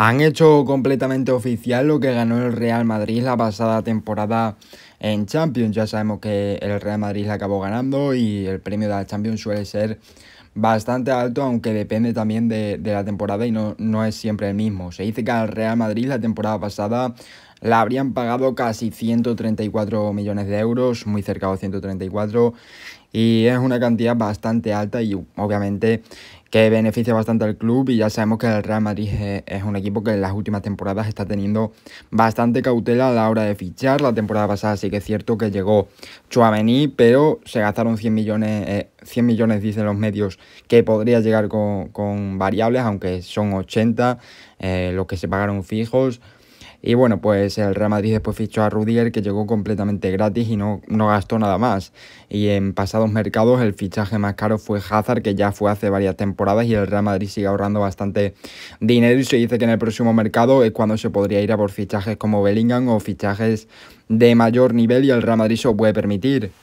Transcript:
Han hecho completamente oficial lo que ganó el Real Madrid la pasada temporada en Champions. Ya sabemos que el Real Madrid la acabó ganando y el premio de la Champions suele ser bastante alto, aunque depende también de, la temporada y no, no, es siempre el mismo. Se dice que al Real Madrid la temporada pasada la habrían pagado casi 134 millones de euros, muy cerca de 134, y es una cantidad bastante alta y obviamente que beneficia bastante al club y ya sabemos que el Real Madrid es un equipo que en las últimas temporadas está teniendo bastante cautela a la hora de fichar. La temporada pasada sí que es cierto que llegó Chouameni, pero se gastaron 100 millones, eh, millones dicen los medios que podría llegar con, variables, aunque son 80 eh, los que se pagaron fijos. Y bueno, pues el Real Madrid después fichó a Rudiger que llegó completamente gratis y no, no gastó nada más. Y en pasados mercados el fichaje más caro fue Hazard que ya fue hace varias temporadas y el Real Madrid sigue ahorrando bastante dinero y se dice que en el próximo mercado es cuando se podría ir a por fichajes como Bellingham o fichajes de mayor nivel y el Real Madrid se puede permitir.